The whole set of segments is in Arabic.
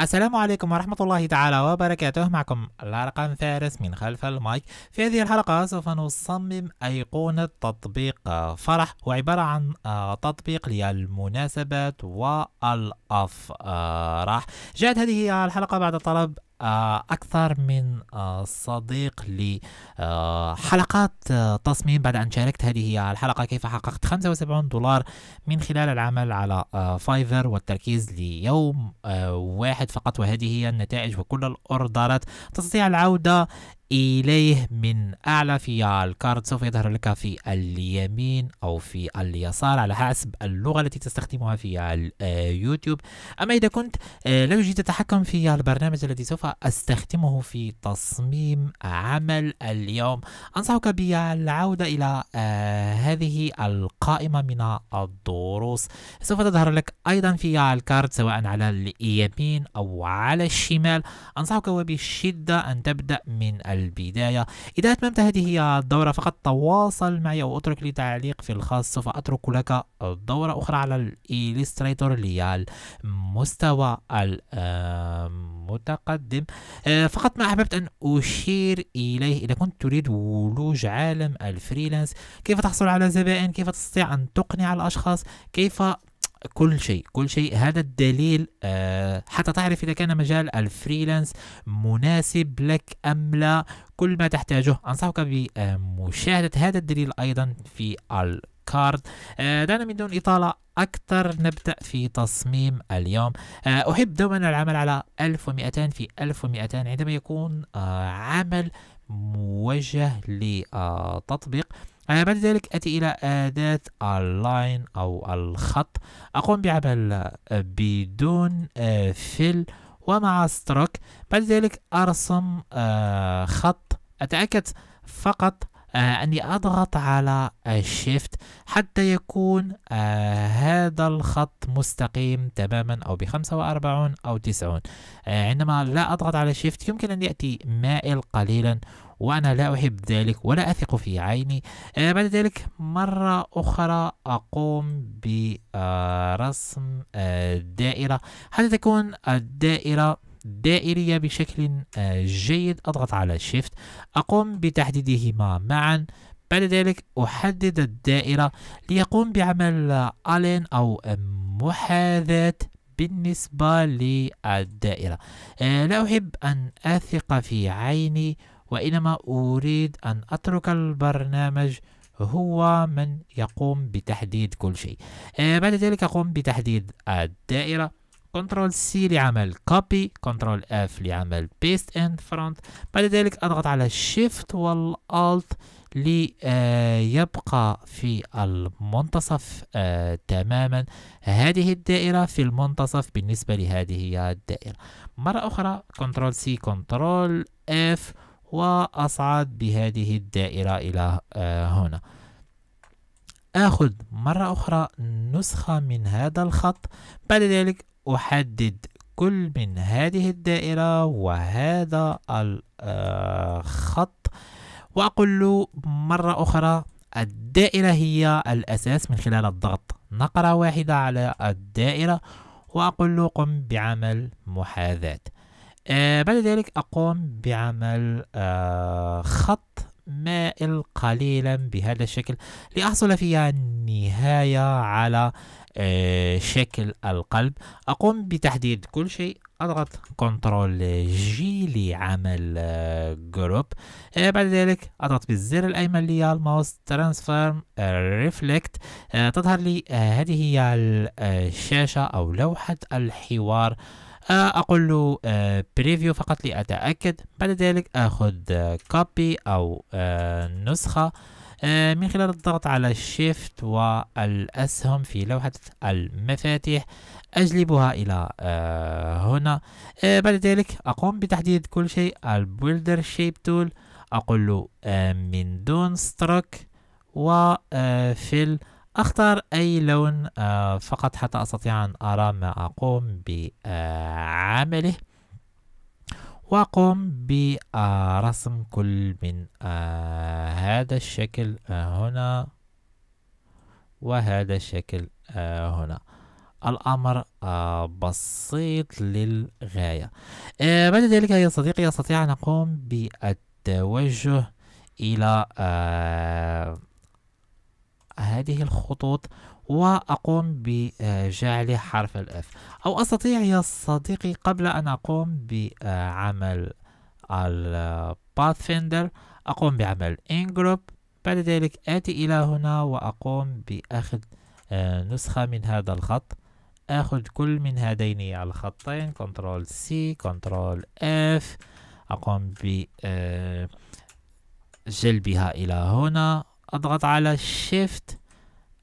السلام عليكم ورحمة الله تعالى وبركاته معكم الأرقام فارس من خلف المايك في هذه الحلقة سوف نصمم أيقونة تطبيق فرح هو عبارة عن آه، تطبيق للمناسبات والأفراح جاءت هذه الحلقة بعد طلب آه، أكثر من آه، صديق لحلقات آه، تصميم بعد أن شاركت هذه الحلقة كيف حققت 75 دولار من خلال العمل على فايفر والتركيز ليوم واحد فقط وهذه هي النتائج وكل الأوردرات تستطيع العودة إليه من أعلى في الكارد سوف يظهر لك في اليمين أو في اليسار على حسب اللغة التي تستخدمها في اليوتيوب أما إذا كنت آه، لا يوجد تحكم في البرنامج الذي سوف أستخدمه في تصميم عمل اليوم أنصحك بالعودة إلى آه، هذه القائمة من الدروس سوف تظهر لك أيضا في الكارد سواء على اليمين أو على الشمال أنصحك وبشدة أن تبدأ من البداية إذا أتممت هذه الدورة فقط تواصل معي وأترك لي تعليق في الخاص سوف أترك لك دورة أخرى على الإليستريتور ليال مستوى المتقدم آه، فقط ما أحببت أن أشير إليه إذا كنت تريد ولوج عالم الفريلانس كيف تحصل على زبائن كيف تستطيع أن تقنع الأشخاص كيف كل شيء كل شيء هذا الدليل آه، حتى تعرف إذا كان مجال الفريلانس مناسب لك أم لا كل ما تحتاجه أنصحك بمشاهدة هذا الدليل أيضا في الكارد آه، دعنا من دون إطالة أكثر نبدأ في تصميم اليوم آه، أحب دوما العمل على 1200 في 1200 عندما يكون عمل موجه لتطبيق على آه، بعد ذلك أتي إلى أداة اللاين أو الخط أقوم بعمل آه، بدون آه، فيل ومع ستروك بعد ذلك أرسم خط أتأكد فقط أني أضغط على الشيفت حتى يكون هذا الخط مستقيم تماما أو بخمسة وأربعون أو تسعون عندما لا أضغط على الشيفت يمكن أن يأتي مائل قليلا وأنا لا أحب ذلك ولا أثق في عيني آه بعد ذلك مرة أخرى أقوم برسم آه دائرة حتى تكون الدائرة دائرية بشكل آه، جيد أضغط على شيفت أقوم بتحديدهما معا بعد ذلك أحدد الدائرة ليقوم بعمل ألين أو محاذاة بالنسبة للدائرة آه، لا أحب أن أثق في عيني وإنما أريد أن أترك البرنامج هو من يقوم بتحديد كل شيء آه بعد ذلك أقوم بتحديد الدائرة كنترول سي لعمل كوبي كنترول اف لعمل بيست اند فرونت بعد ذلك اضغط على الشيفت والالت ليبقى آه، في المنتصف آه، تماما هذه الدائرة في المنتصف بالنسبة لهذه الدائرة مرة أخرى كنترول سي كنترول اف وأصعد بهذه الدائرة إلى آه، هنا آخذ مرة أخرى نسخة من هذا الخط بعد ذلك أحدد كل من هذه الدائرة وهذا الخط آه، وأقول له مرة أخرى الدائرة هي الأساس من خلال الضغط نقرة واحدة على الدائرة وأقول له قم بعمل محاذاة آه، بعد ذلك أقوم بعمل آه، خط مائل قليلا بهذا الشكل لأحصل في النهاية على آه، شكل القلب أقوم بتحديد كل شيء أضغط كنترول جي لعمل جروب بعد ذلك أضغط بالزر الأيمن لي الماوس ترانسفورم ريفلكت تظهر لي هذه هي الشاشة أو لوحة الحوار آه، أقول له بريفيو آه، فقط لأتأكد بعد ذلك أخذ كوبي آه، أو نسخة من خلال الضغط على الشيفت والأسهم في لوحة المفاتيح أجلبها إلى هنا بعد ذلك أقوم بتحديد كل شيء البولدر شيب تول أقول له من دون ستروك وفيل أختار أي لون آه، فقط حتى أستطيع أن أرى ما أقوم بعمله وأقوم برسم كل من آه، هذا الشكل آه، هنا وهذا الشكل هنا الأمر بسيط للغاية بعد ذلك يا صديقي استطيع أن أقوم بالتوجه إلى هذه الخطوط وأقوم بجعل حرف الإف أو أستطيع يا صديقي قبل أن أقوم بعمل الباثفندر أقوم بعمل ingroup بعد ذلك آتي إلى هنا وأقوم بأخذ نسخة من هذا الخط أخذ كل من هذين الخطين كنترول سي كنترول اف أقوم بجلبها إلى هنا أضغط على شيفت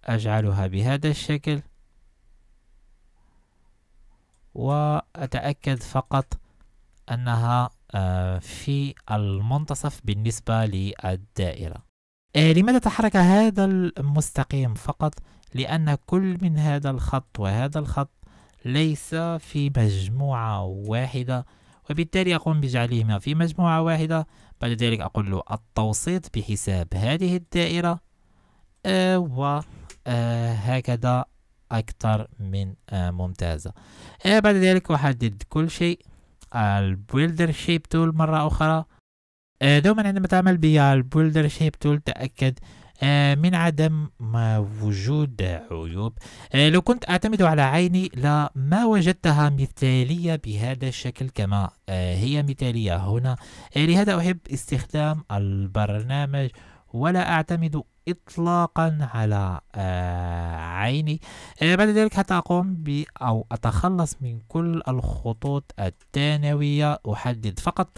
أجعلها بهذا الشكل وأتأكد فقط أنها آه، في المنتصف بالنسبة للدائرة آه، لماذا تحرك هذا المستقيم فقط؟ لأن كل من هذا الخط وهذا الخط ليس في مجموعة واحدة وبالتالي أقوم بجعلهما في مجموعة واحدة بعد ذلك أقول له التوسيط بحساب هذه الدائرة آه وهكذا أكثر من آه ممتازة آه بعد ذلك أحدد كل شيء البولدر شيب تول مرة أخرى دوما عندما تعمل البولدر شيب تول تأكد آه، من عدم وجود عيوب آه، لو كنت أعتمد على عيني لما وجدتها مثالية بهذا الشكل كما آه، هي مثالية هنا لهذا أحب استخدام البرنامج ولا أعتمد إطلاقا على عيني بعد ذلك حتى ب أو أتخلص من كل الخطوط الثانوية أحدد فقط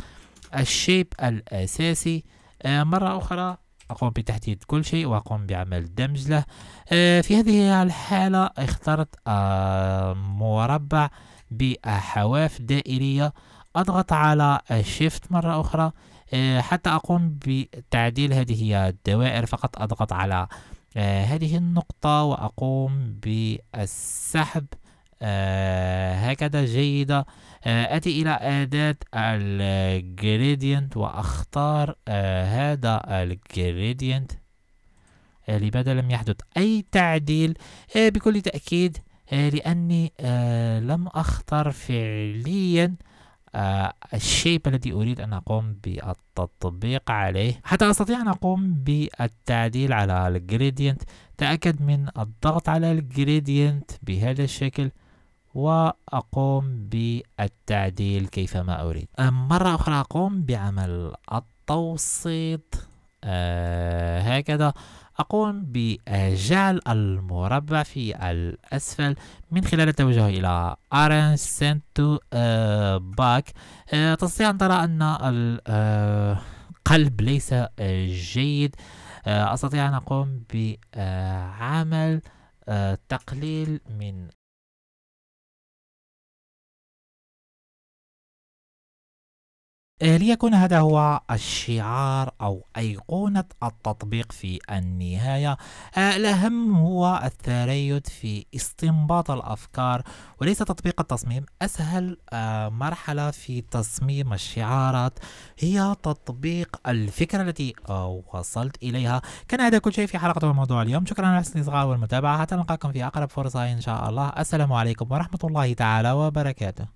الشيب الأساسي مرة أخرى أقوم بتحديد كل شيء وأقوم بعمل دمج له آه، في هذه الحالة اخترت آه، مربع بحواف دائرية أضغط على شيفت مرة أخرى آه، حتى أقوم بتعديل هذه الدوائر فقط أضغط على هذه النقطة وأقوم بالسحب آه، هكذا جيدة آه، أتي إلى أداة الجريدينت وأختار آه، هذا الجريدينت لماذا لم يحدث أي تعديل بكل تأكيد لأني لم أختر فعليا الشيب الذي أريد أن أقوم بالتطبيق عليه حتى أستطيع أن أقوم بالتعديل على الجريدينت تأكد من الضغط على الجريدينت بهذا الشكل وأقوم بالتعديل كيفما أريد أه، مرة أخرى أقوم بعمل التوسيط آه هكذا أقوم بجعل المربع في الأسفل من خلال التوجه إلى أرن سنتو أه، باك آه تستطيع أن ترى أن القلب أه، ليس جيد أستطيع أن أقوم بعمل تقليل من آه، ليكن هذا هو الشعار أو أيقونة التطبيق في النهاية آه، الأهم هو التريث في استنباط الأفكار وليس تطبيق التصميم أسهل آه، مرحلة في تصميم الشعارات هي تطبيق الفكرة التي وصلت إليها كان هذا كل شيء في حلقة الموضوع اليوم شكرا على حسن الإصغاء والمتابعة حتى نلقاكم في أقرب فرصة إن شاء الله السلام عليكم ورحمة الله تعالى وبركاته